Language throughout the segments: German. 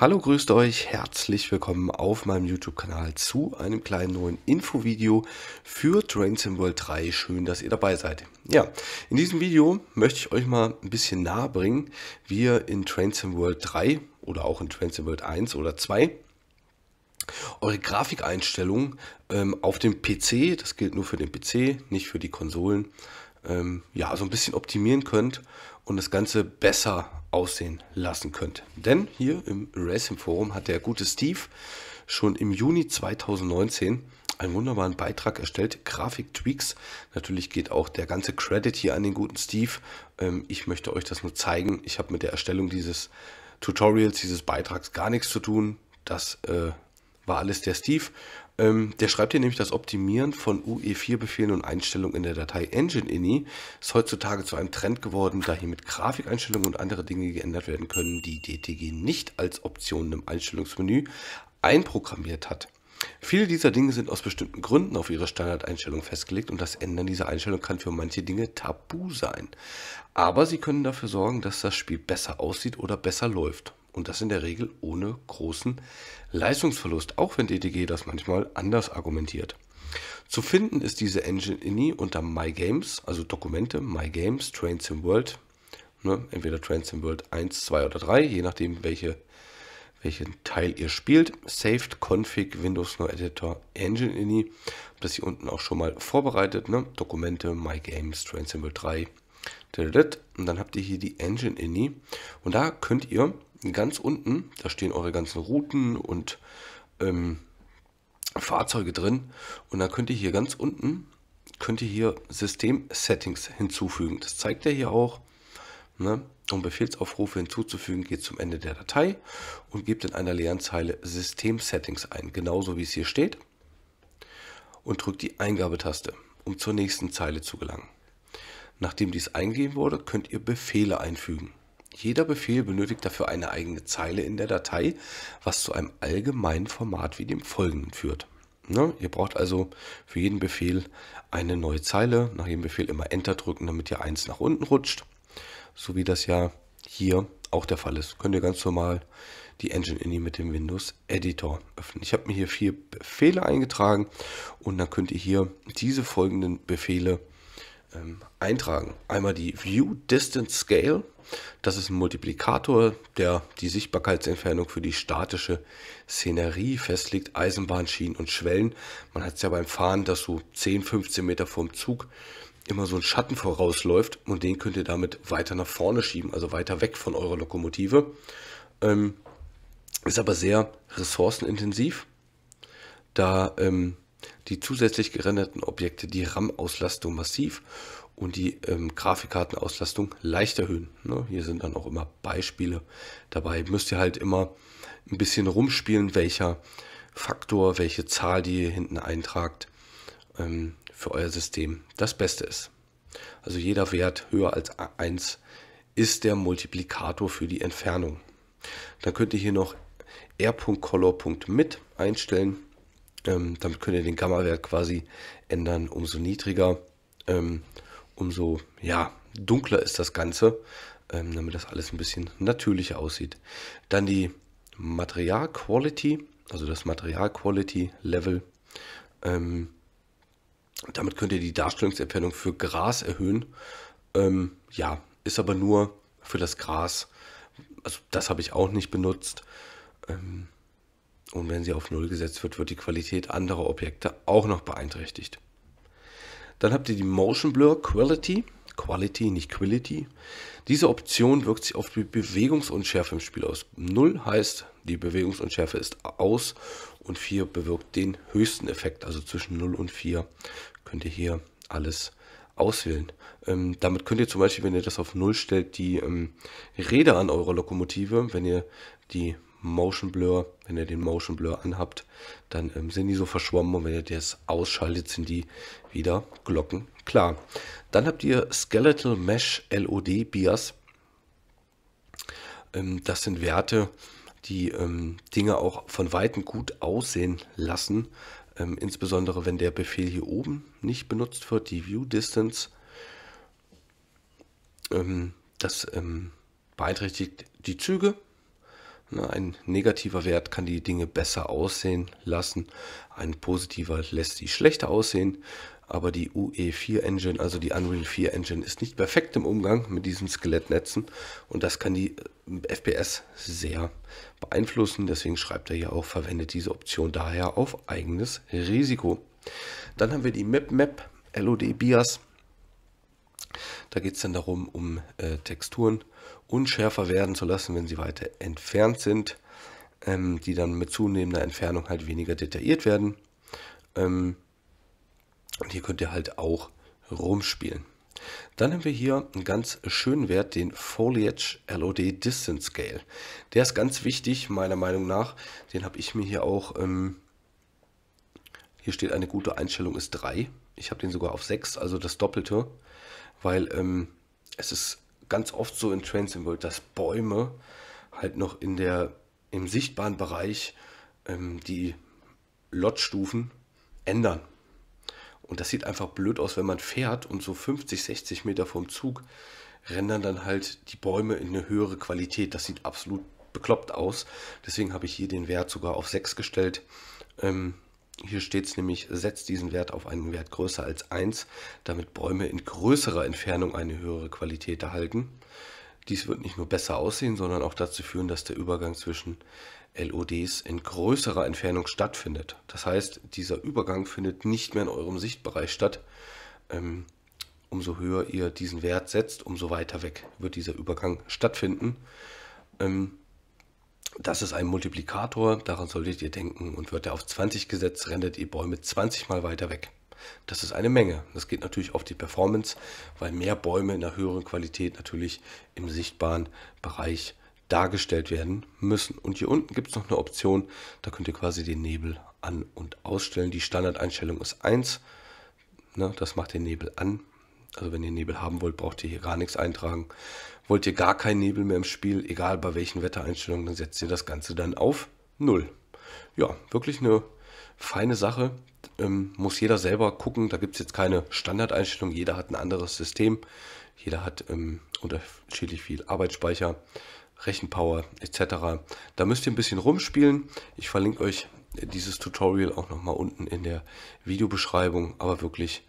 Hallo, grüßt euch, herzlich willkommen auf meinem YouTube-Kanal zu einem kleinen neuen Infovideo für Train Sim World 3. Schön, dass ihr dabei seid. Ja, in diesem Video möchte ich euch mal ein bisschen nahe bringen, wie ihr in Train Sim World 3 oder auch in Train Sim World 1 oder 2 eure Grafikeinstellungen ähm, auf dem PC, das gilt nur für den PC, nicht für die Konsolen, ähm, ja, so ein bisschen optimieren könnt und das Ganze besser aussehen lassen könnt. Denn hier im Racing Forum hat der gute Steve schon im Juni 2019 einen wunderbaren Beitrag erstellt, Grafik-Tweaks. Natürlich geht auch der ganze Credit hier an den guten Steve. Ähm, ich möchte euch das nur zeigen. Ich habe mit der Erstellung dieses Tutorials, dieses Beitrags gar nichts zu tun. Das äh, war alles der Steve. Ähm, der schreibt hier nämlich, das Optimieren von UE4-Befehlen und Einstellungen in der Datei Engine Ini ist heutzutage zu einem Trend geworden, da hier mit Grafikeinstellungen und andere Dinge geändert werden können, die DTG nicht als Optionen im Einstellungsmenü einprogrammiert hat. Viele dieser Dinge sind aus bestimmten Gründen auf ihre Standardeinstellung festgelegt und das Ändern dieser Einstellung kann für manche Dinge tabu sein. Aber sie können dafür sorgen, dass das Spiel besser aussieht oder besser läuft. Und das in der Regel ohne großen Leistungsverlust, auch wenn DTG das manchmal anders argumentiert. Zu finden ist diese Engine INI unter My Games, also Dokumente, My Games, Trains in World, ne, entweder Trains in World 1, 2 oder 3, je nachdem welche, welchen Teil ihr spielt. Saved Config Windows No Editor Engine INI, das hier unten auch schon mal vorbereitet, ne, Dokumente, My Games, Trains in World 3, und dann habt ihr hier die Engine INI und da könnt ihr ganz unten, da stehen eure ganzen Routen und ähm, Fahrzeuge drin. Und dann könnt ihr hier ganz unten, könnt ihr hier System-Settings hinzufügen. Das zeigt er hier auch. Ne? Um Befehlsaufrufe hinzuzufügen, geht zum Ende der Datei und gebt in einer leeren Zeile System-Settings ein, genauso wie es hier steht. Und drückt die Eingabetaste, um zur nächsten Zeile zu gelangen. Nachdem dies eingegeben wurde, könnt ihr Befehle einfügen. Jeder Befehl benötigt dafür eine eigene Zeile in der Datei, was zu einem allgemeinen Format wie dem folgenden führt. Ne? Ihr braucht also für jeden Befehl eine neue Zeile, nach jedem Befehl immer Enter drücken, damit ihr eins nach unten rutscht, so wie das ja hier auch der Fall ist. Könnt ihr ganz normal die Engine Ini mit dem Windows Editor öffnen. Ich habe mir hier vier Befehle eingetragen und dann könnt ihr hier diese folgenden Befehle öffnen ähm, eintragen. Einmal die View Distance Scale. Das ist ein Multiplikator, der die Sichtbarkeitsentfernung für die statische Szenerie festlegt, Eisenbahnschienen und Schwellen. Man hat es ja beim Fahren, dass so 10, 15 Meter vom Zug immer so ein Schatten vorausläuft und den könnt ihr damit weiter nach vorne schieben, also weiter weg von eurer Lokomotive. Ähm, ist aber sehr ressourcenintensiv. Da ähm, die zusätzlich gerenderten Objekte die RAM-Auslastung massiv und die ähm, Grafikkartenauslastung leicht erhöhen. Ne? Hier sind dann auch immer Beispiele dabei. Müsst ihr halt immer ein bisschen rumspielen, welcher Faktor, welche Zahl, die ihr hinten eintragt, ähm, für euer System das Beste ist. Also jeder Wert höher als 1 ist der Multiplikator für die Entfernung. Dann könnt ihr hier noch r.color.mit einstellen ähm, damit könnt ihr den Gamma-Wert quasi ändern. Umso niedriger, ähm, umso ja, dunkler ist das Ganze, ähm, damit das alles ein bisschen natürlicher aussieht. Dann die Material-Quality, also das Material-Quality-Level. Ähm, damit könnt ihr die Darstellungsentfernung für Gras erhöhen. Ähm, ja, ist aber nur für das Gras. Also das habe ich auch nicht benutzt. Ähm, und wenn sie auf Null gesetzt wird, wird die Qualität anderer Objekte auch noch beeinträchtigt. Dann habt ihr die Motion Blur Quality. Quality, nicht Quality. Diese Option wirkt sich auf die Bewegungsunschärfe im Spiel aus. 0 heißt, die Bewegungsunschärfe ist aus und 4 bewirkt den höchsten Effekt. Also zwischen 0 und 4 könnt ihr hier alles auswählen. Ähm, damit könnt ihr zum Beispiel, wenn ihr das auf 0 stellt, die ähm, Räder an eurer Lokomotive, wenn ihr die Motion Blur. Wenn ihr den Motion Blur anhabt, dann ähm, sind die so verschwommen und wenn ihr das ausschaltet, sind die wieder glockenklar. Dann habt ihr Skeletal Mesh LOD Bias. Ähm, das sind Werte, die ähm, Dinge auch von Weitem gut aussehen lassen. Ähm, insbesondere wenn der Befehl hier oben nicht benutzt wird, die View Distance. Ähm, das ähm, beeinträchtigt die Züge, ein negativer Wert kann die Dinge besser aussehen lassen, ein positiver lässt sie schlechter aussehen, aber die UE4 Engine, also die Unreal 4 Engine, ist nicht perfekt im Umgang mit diesen Skelettnetzen und das kann die äh, FPS sehr beeinflussen. Deswegen schreibt er hier auch, verwendet diese Option daher auf eigenes Risiko. Dann haben wir die MapMap LOD BIAS. Da geht es dann darum, um äh, Texturen unschärfer werden zu lassen, wenn sie weiter entfernt sind, ähm, die dann mit zunehmender Entfernung halt weniger detailliert werden. Ähm, und hier könnt ihr halt auch rumspielen. Dann haben wir hier einen ganz schönen Wert, den Foliage LOD Distance Scale. Der ist ganz wichtig, meiner Meinung nach. Den habe ich mir hier auch, ähm, hier steht eine gute Einstellung ist 3. Ich habe den sogar auf 6, also das Doppelte, weil ähm, es ist ganz oft so in Trains in World, dass Bäume halt noch in der, im sichtbaren Bereich ähm, die Lotstufen ändern. Und das sieht einfach blöd aus, wenn man fährt und so 50, 60 Meter vom Zug rendern dann halt die Bäume in eine höhere Qualität. Das sieht absolut bekloppt aus. Deswegen habe ich hier den Wert sogar auf 6 gestellt. Ähm, hier steht es nämlich, setzt diesen Wert auf einen Wert größer als 1, damit Bäume in größerer Entfernung eine höhere Qualität erhalten. Dies wird nicht nur besser aussehen, sondern auch dazu führen, dass der Übergang zwischen LODs in größerer Entfernung stattfindet. Das heißt, dieser Übergang findet nicht mehr in eurem Sichtbereich statt. Ähm, umso höher ihr diesen Wert setzt, umso weiter weg wird dieser Übergang stattfinden. Ähm, das ist ein Multiplikator, daran solltet ihr denken. Und wird er auf 20 gesetzt, rendet ihr Bäume 20 mal weiter weg. Das ist eine Menge. Das geht natürlich auf die Performance, weil mehr Bäume in einer höheren Qualität natürlich im sichtbaren Bereich dargestellt werden müssen. Und hier unten gibt es noch eine Option, da könnt ihr quasi den Nebel an- und ausstellen. Die Standardeinstellung ist 1, ne, das macht den Nebel an. Also wenn ihr Nebel haben wollt, braucht ihr hier gar nichts eintragen. Wollt ihr gar keinen Nebel mehr im Spiel, egal bei welchen Wettereinstellungen, dann setzt ihr das Ganze dann auf Null. Ja, wirklich eine feine Sache. Ähm, muss jeder selber gucken. Da gibt es jetzt keine Standardeinstellung. Jeder hat ein anderes System. Jeder hat ähm, unterschiedlich viel Arbeitsspeicher, Rechenpower etc. Da müsst ihr ein bisschen rumspielen. Ich verlinke euch dieses Tutorial auch nochmal unten in der Videobeschreibung. Aber wirklich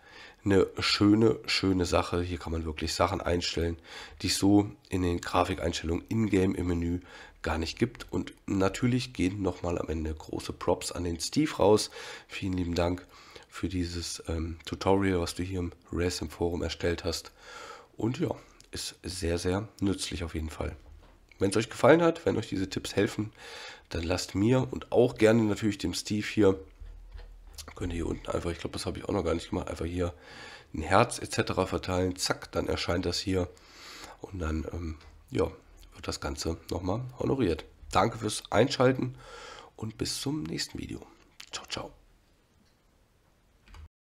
eine schöne, schöne Sache. Hier kann man wirklich Sachen einstellen, die es so in den Grafikeinstellungen in-game im Menü gar nicht gibt. Und natürlich gehen nochmal am Ende große Props an den Steve raus. Vielen lieben Dank für dieses ähm, Tutorial, was du hier im Res im Forum erstellt hast. Und ja, ist sehr, sehr nützlich auf jeden Fall. Wenn es euch gefallen hat, wenn euch diese Tipps helfen, dann lasst mir und auch gerne natürlich dem Steve hier Könnt ihr hier unten einfach, ich glaube, das habe ich auch noch gar nicht gemacht, einfach hier ein Herz etc. verteilen. Zack, dann erscheint das hier. Und dann, ähm, ja, wird das Ganze nochmal honoriert. Danke fürs Einschalten und bis zum nächsten Video. Ciao, ciao.